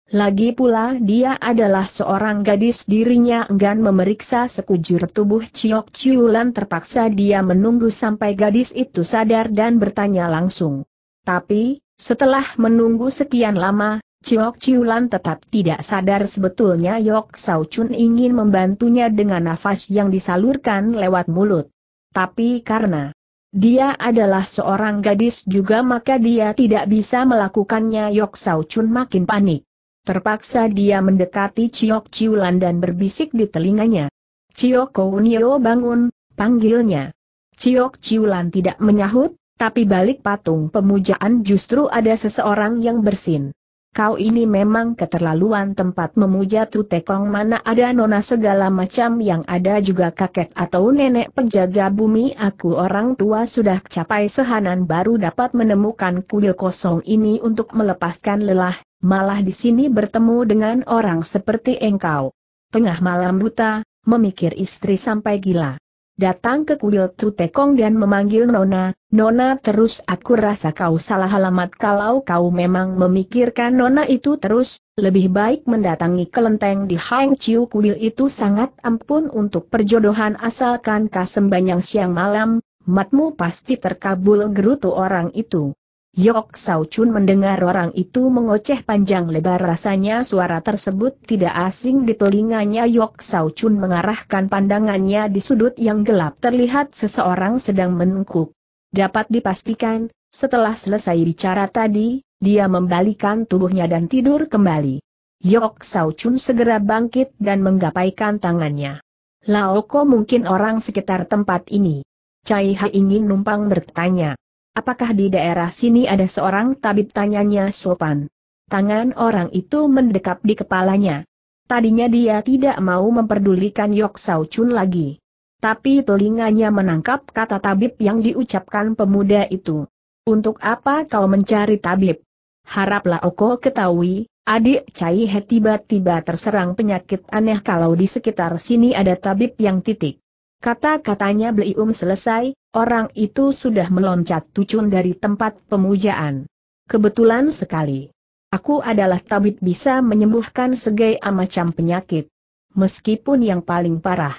lagi pula dia adalah seorang gadis dirinya enggan memeriksa sekujur tubuh Ciok Ciulan terpaksa dia menunggu sampai gadis itu sadar dan bertanya langsung. Tapi, setelah menunggu sekian lama, Ciok Ciulan tetap tidak sadar sebetulnya Yok Sao Chun ingin membantunya dengan nafas yang disalurkan lewat mulut. Tapi karena dia adalah seorang gadis juga maka dia tidak bisa melakukannya Yok Sao Chun makin panik. Terpaksa dia mendekati Ciok Ciulan dan berbisik di telinganya. Ciok Kounio bangun, panggilnya. Ciok Ciulan tidak menyahut, tapi balik patung pemujaan justru ada seseorang yang bersin. Kau ini memang keterlaluan tempat memuja tu tekong mana ada nona segala macam yang ada juga kakek atau nenek penjaga bumi aku orang tua sudah capai sehanan baru dapat menemukan kuil kosong ini untuk melepaskan lelah, Malah di sini bertemu dengan orang seperti engkau. Tengah malam buta, memikir istri sampai gila. Datang ke kuil Tutekong dan memanggil Nona, Nona terus aku rasa kau salah alamat kalau kau memang memikirkan Nona itu terus, lebih baik mendatangi kelenteng di Hang Chiu kuil itu sangat ampun untuk perjodohan asalkan kasembanyang siang malam, matmu pasti terkabul gerutu orang itu. Yok Sao Chun mendengar orang itu mengoceh panjang lebar rasanya suara tersebut tidak asing di telinganya Yok Sao Chun mengarahkan pandangannya di sudut yang gelap terlihat seseorang sedang menengkuk. Dapat dipastikan, setelah selesai bicara tadi, dia membalikan tubuhnya dan tidur kembali. Yok Sao Chun segera bangkit dan menggapaikan tangannya. Laoko mungkin orang sekitar tempat ini. Cai Ha ingin numpang bertanya. Apakah di daerah sini ada seorang tabib tanyanya sopan? Tangan orang itu mendekap di kepalanya. Tadinya dia tidak mau memperdulikan Yok Sao Chun lagi. Tapi telinganya menangkap kata tabib yang diucapkan pemuda itu. Untuk apa kau mencari tabib? Haraplah Oko ketahui, adik Cai He tiba-tiba terserang penyakit aneh kalau di sekitar sini ada tabib yang titik. Kata-katanya Um selesai, Orang itu sudah meloncat tucun dari tempat pemujaan. Kebetulan sekali. Aku adalah tabib bisa menyembuhkan segala macam penyakit. Meskipun yang paling parah.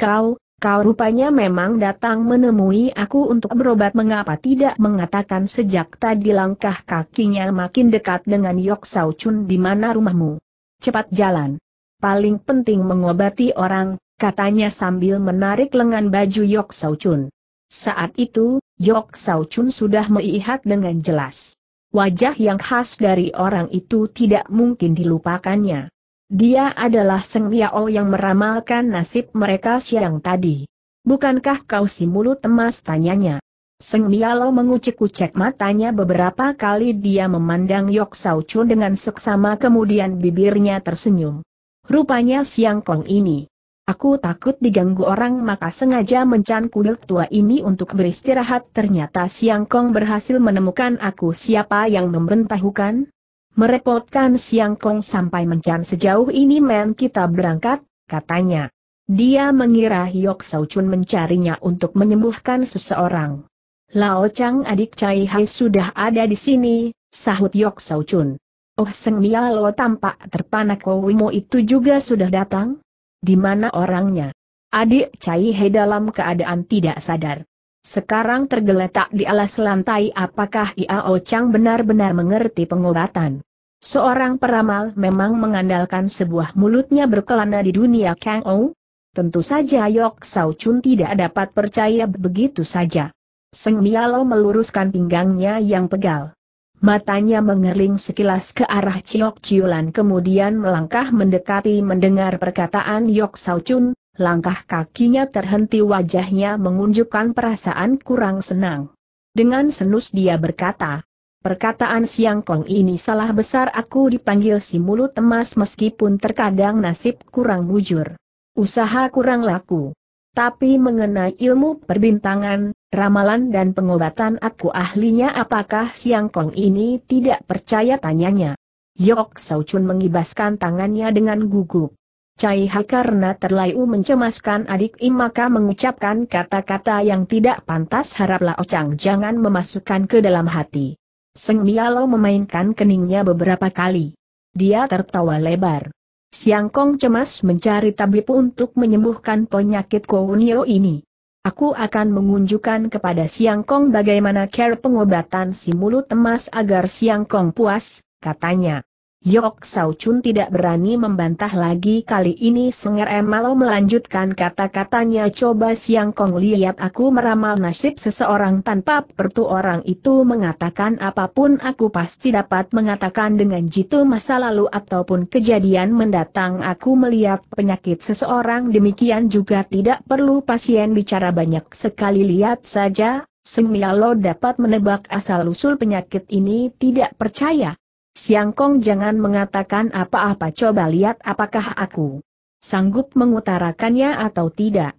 Kau, kau rupanya memang datang menemui aku untuk berobat mengapa tidak mengatakan sejak tadi langkah kakinya makin dekat dengan Yok Sao Chun di mana rumahmu. Cepat jalan. Paling penting mengobati orang, katanya sambil menarik lengan baju Yok Sao Chun. Saat itu, Yok Sao Chun sudah melihat dengan jelas. Wajah yang khas dari orang itu tidak mungkin dilupakannya. Dia adalah Seng Yao yang meramalkan nasib mereka siang tadi. Bukankah kau si mulut emas tanyanya? Seng Miao mengucek-ucek matanya beberapa kali dia memandang Yok Sao Chun dengan seksama kemudian bibirnya tersenyum. Rupanya Siang Kong ini Aku takut diganggu orang maka sengaja mencan kuil tua ini untuk beristirahat. Ternyata Siang Kong berhasil menemukan aku siapa yang memberitahukan. Merepotkan Siang Kong sampai mencan sejauh ini men kita berangkat, katanya. Dia mengira Hyok Sao Chun mencarinya untuk menyembuhkan seseorang. Lao Chang adik Chai Hai sudah ada di sini, sahut Hyok Sao Chun. Oh Seng Mia Lo tampak terpana Kowimo itu juga sudah datang? Di mana orangnya? Adik Cai He dalam keadaan tidak sadar. Sekarang tergeletak di alas lantai apakah Iao Chang benar-benar mengerti pengobatan. Seorang peramal memang mengandalkan sebuah mulutnya berkelana di dunia Kang Ou? Tentu saja Yok Sao Chun tidak dapat percaya begitu saja. Seng Mialo meluruskan pinggangnya yang pegal. Matanya mengerling sekilas ke arah Ciok Ciulan kemudian melangkah mendekati mendengar perkataan Yok Sao Chun, langkah kakinya terhenti wajahnya mengunjukkan perasaan kurang senang. Dengan senus dia berkata, perkataan Siang Kong ini salah besar aku dipanggil si mulut emas meskipun terkadang nasib kurang mujur. Usaha kurang laku. Tapi mengenai ilmu perbintangan, Ramalan dan pengobatan aku ahlinya apakah Siang Kong ini tidak percaya tanyanya. Yok Sao Chun mengibaskan tangannya dengan gugup. Cai Ha karena terlalu mencemaskan adik Im maka mengucapkan kata-kata yang tidak pantas haraplah Ocang jangan memasukkan ke dalam hati. Seng Mialo memainkan keningnya beberapa kali. Dia tertawa lebar. Siang Kong cemas mencari tabib untuk menyembuhkan penyakit Kounio ini. Aku akan mengunjukkan kepada Siang Kong bagaimana cara pengobatan si mulut emas agar Siang Kong puas, katanya. Yok Sao Chun tidak berani membantah lagi kali ini Senger M melanjutkan kata-katanya coba Siang Kong lihat aku meramal nasib seseorang tanpa pertu orang itu mengatakan apapun aku pasti dapat mengatakan dengan jitu masa lalu ataupun kejadian mendatang aku melihat penyakit seseorang demikian juga tidak perlu pasien bicara banyak sekali lihat saja Seng Mialo dapat menebak asal-usul penyakit ini tidak percaya Siang Kong jangan mengatakan apa-apa coba lihat apakah aku sanggup mengutarakannya atau tidak.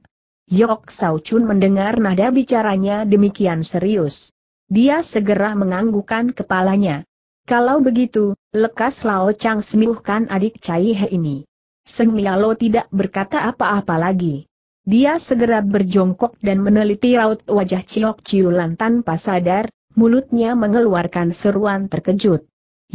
Yok Sao Chun mendengar nada bicaranya demikian serius. Dia segera menganggukkan kepalanya. Kalau begitu, lekas Lao Chang sembuhkan adik Cai He ini. Seng Mialo tidak berkata apa-apa lagi. Dia segera berjongkok dan meneliti raut wajah Ciok Ciulan tanpa sadar, mulutnya mengeluarkan seruan terkejut.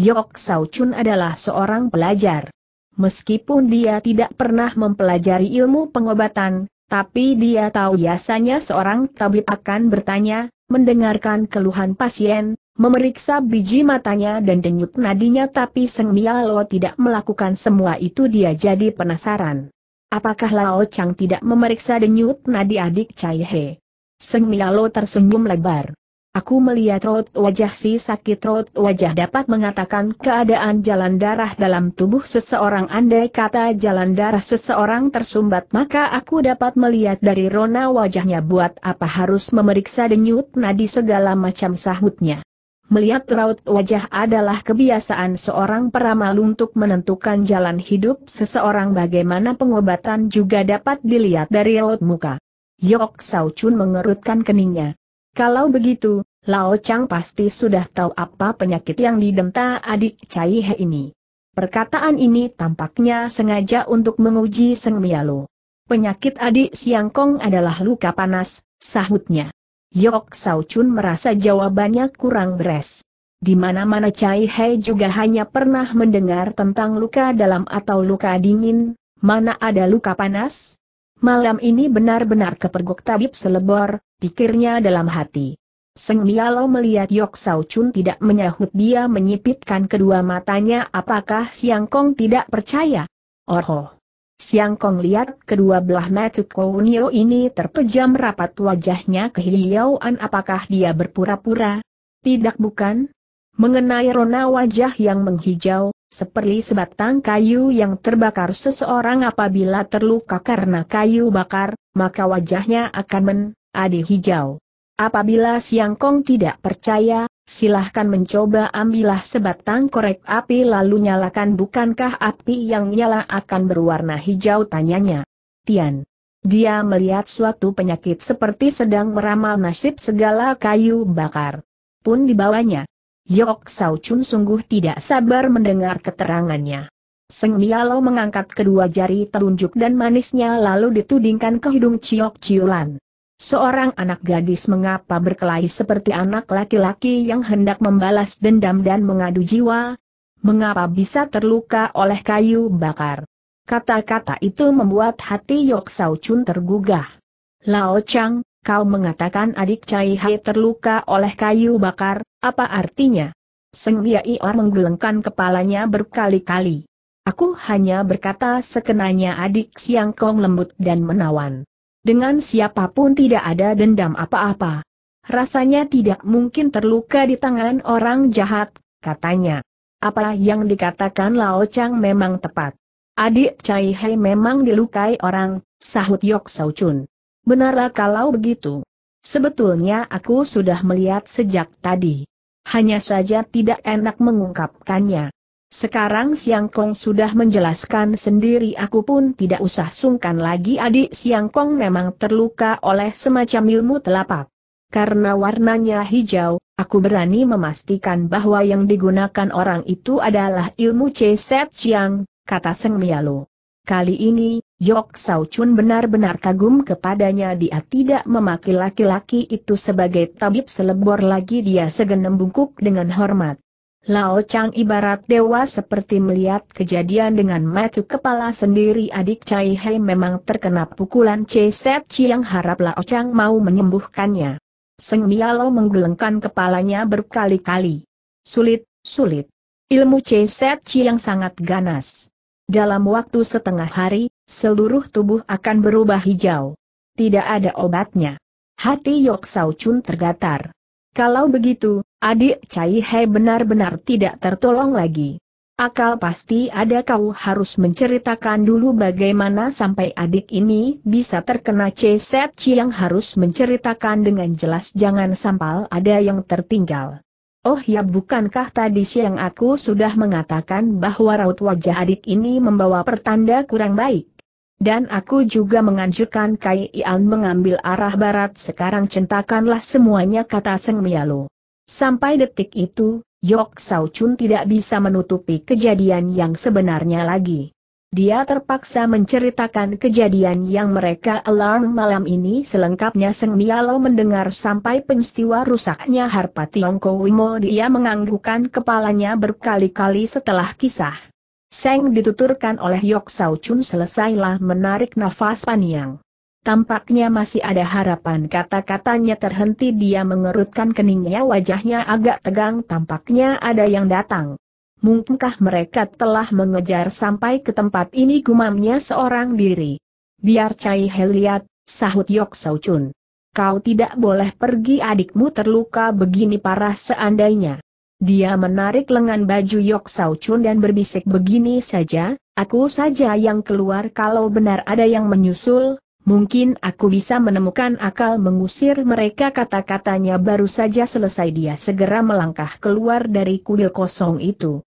Yok Sao Chun adalah seorang pelajar. Meskipun dia tidak pernah mempelajari ilmu pengobatan, tapi dia tahu biasanya seorang tabib akan bertanya, mendengarkan keluhan pasien, memeriksa biji matanya dan denyut nadinya tapi Seng Mialo tidak melakukan semua itu dia jadi penasaran. Apakah Lao Chang tidak memeriksa denyut nadi adik Chai He? Seng Mialo tersenyum lebar. Aku melihat rot wajah si sakit rot wajah dapat mengatakan keadaan jalan darah dalam tubuh seseorang andai kata jalan darah seseorang tersumbat maka aku dapat melihat dari rona wajahnya buat apa harus memeriksa denyut nadi segala macam sahutnya. Melihat raut wajah adalah kebiasaan seorang peramal untuk menentukan jalan hidup seseorang bagaimana pengobatan juga dapat dilihat dari raut muka. Yok Sao Chun mengerutkan keningnya. Kalau begitu, Lao Chang pasti sudah tahu apa penyakit yang didenta adik Cai He ini. Perkataan ini tampaknya sengaja untuk menguji Seng Mialo. Penyakit adik Siang Kong adalah luka panas, sahutnya. Yok Sao Chun merasa jawabannya kurang beres. Di mana-mana Cai He juga hanya pernah mendengar tentang luka dalam atau luka dingin, mana ada luka panas? Malam ini benar-benar kepergok tabib selebor, pikirnya dalam hati. Seng Mialo melihat Yok Sao Chun tidak menyahut dia menyipitkan kedua matanya apakah Siang Kong tidak percaya? Orho! Oh. Siang Kong lihat kedua belah mata Kounio ini terpejam rapat wajahnya kehiauan apakah dia berpura-pura? Tidak bukan? Mengenai rona wajah yang menghijau, seperti sebatang kayu yang terbakar seseorang apabila terluka karena kayu bakar, maka wajahnya akan men Adi Hijau. Apabila Siang Kong tidak percaya, silahkan mencoba ambillah sebatang korek api lalu nyalakan bukankah api yang nyala akan berwarna hijau tanyanya. Tian. Dia melihat suatu penyakit seperti sedang meramal nasib segala kayu bakar. Pun dibawanya. Yok Sao Chun sungguh tidak sabar mendengar keterangannya. Seng Mialo mengangkat kedua jari telunjuk dan manisnya lalu ditudingkan ke hidung Ciok Ciulan. Seorang anak gadis mengapa berkelahi seperti anak laki-laki yang hendak membalas dendam dan mengadu jiwa? Mengapa bisa terluka oleh kayu bakar? Kata-kata itu membuat hati Yok Sao Chun tergugah. Lao Chang, kau mengatakan adik Cai Hai terluka oleh kayu bakar, apa artinya? Seng Iar menggelengkan kepalanya berkali-kali. Aku hanya berkata sekenanya adik Siang Kong lembut dan menawan. Dengan siapapun tidak ada dendam apa-apa. Rasanya tidak mungkin terluka di tangan orang jahat, katanya. Apa yang dikatakan Lao Chang memang tepat. Adik Chai Hei memang dilukai orang, sahut Yok Sao Chun. Benarlah kalau begitu. Sebetulnya aku sudah melihat sejak tadi. Hanya saja tidak enak mengungkapkannya. Sekarang Siang Kong sudah menjelaskan sendiri aku pun tidak usah sungkan lagi adik Siang Kong memang terluka oleh semacam ilmu telapak. Karena warnanya hijau, aku berani memastikan bahwa yang digunakan orang itu adalah ilmu Ceset Siang, kata Seng Mialo. Kali ini, Yok Sao Chun benar-benar kagum kepadanya dia tidak memakai laki-laki itu sebagai tabib selebor lagi dia segenap bungkuk dengan hormat. Lao Chang ibarat dewa seperti melihat kejadian dengan mata kepala sendiri adik Chai Hei memang terkena pukulan Ceset Chiang harap Lao Chang mau menyembuhkannya. Seng Mialo menggelengkan kepalanya berkali-kali. Sulit, sulit. Ilmu Ceset Chiang sangat ganas. Dalam waktu setengah hari, seluruh tubuh akan berubah hijau. Tidak ada obatnya. Hati Yok Sao Chun tergatar. Kalau begitu, adik Cai He benar-benar tidak tertolong lagi. Akal pasti ada kau harus menceritakan dulu bagaimana sampai adik ini bisa terkena ceset yang harus menceritakan dengan jelas jangan sampai ada yang tertinggal. Oh ya bukankah tadi siang aku sudah mengatakan bahwa raut wajah adik ini membawa pertanda kurang baik? Dan aku juga menganjurkan Kai Ian mengambil arah barat sekarang centakanlah semuanya kata Seng Mialo. Sampai detik itu, Yok Sao Chun tidak bisa menutupi kejadian yang sebenarnya lagi. Dia terpaksa menceritakan kejadian yang mereka alarm malam ini selengkapnya Seng Mialo mendengar sampai peristiwa rusaknya harpa Wimo dia menganggukkan kepalanya berkali-kali setelah kisah. Seng dituturkan oleh Yok Sao Chun selesailah menarik nafas panjang. Tampaknya masih ada harapan kata-katanya terhenti dia mengerutkan keningnya wajahnya agak tegang tampaknya ada yang datang. Mungkinkah mereka telah mengejar sampai ke tempat ini gumamnya seorang diri. Biar Cai He lihat, sahut Yok Sao Chun. Kau tidak boleh pergi adikmu terluka begini parah seandainya. Dia menarik lengan baju Yok Sao Chun dan berbisik begini saja, aku saja yang keluar kalau benar ada yang menyusul, mungkin aku bisa menemukan akal mengusir mereka kata-katanya baru saja selesai dia segera melangkah keluar dari kuil kosong itu.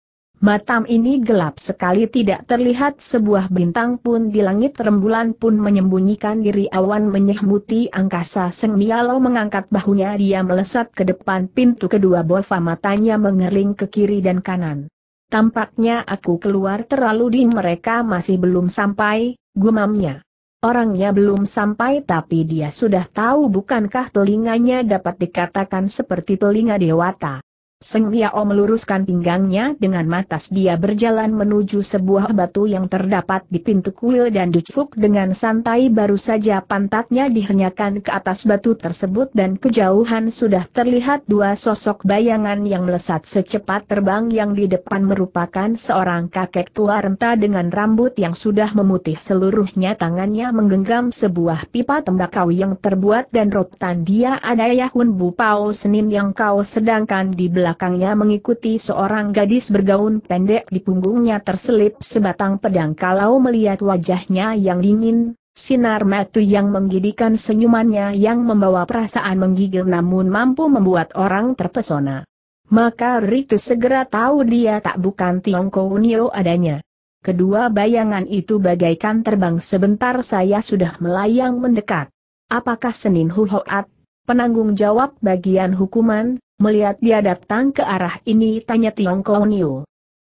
Matam ini gelap sekali tidak terlihat sebuah bintang pun di langit rembulan pun menyembunyikan diri awan menyehmuti angkasa Seng Mialo mengangkat bahunya dia melesat ke depan pintu kedua bova matanya mengering ke kiri dan kanan. Tampaknya aku keluar terlalu di mereka masih belum sampai, gumamnya. Orangnya belum sampai tapi dia sudah tahu bukankah telinganya dapat dikatakan seperti telinga dewata. Seng Hiao meluruskan pinggangnya dengan matas dia berjalan menuju sebuah batu yang terdapat di pintu kuil dan Ducfuk dengan santai baru saja pantatnya dihenyakan ke atas batu tersebut dan kejauhan sudah terlihat dua sosok bayangan yang melesat secepat terbang yang di depan merupakan seorang kakek tua renta dengan rambut yang sudah memutih seluruhnya tangannya menggenggam sebuah pipa tembakau yang terbuat dan rotan dia ada Yahun Bu Pao Senin yang kau sedangkan di belakang belakangnya mengikuti seorang gadis bergaun pendek di punggungnya terselip sebatang pedang kalau melihat wajahnya yang dingin, sinar mata yang menggidikan senyumannya yang membawa perasaan menggigil namun mampu membuat orang terpesona. Maka Ritu segera tahu dia tak bukan Tiongko Unio adanya. Kedua bayangan itu bagaikan terbang sebentar saya sudah melayang mendekat. Apakah Senin Huhoat, penanggung jawab bagian hukuman, Melihat dia datang ke arah ini tanya Tiong Niu.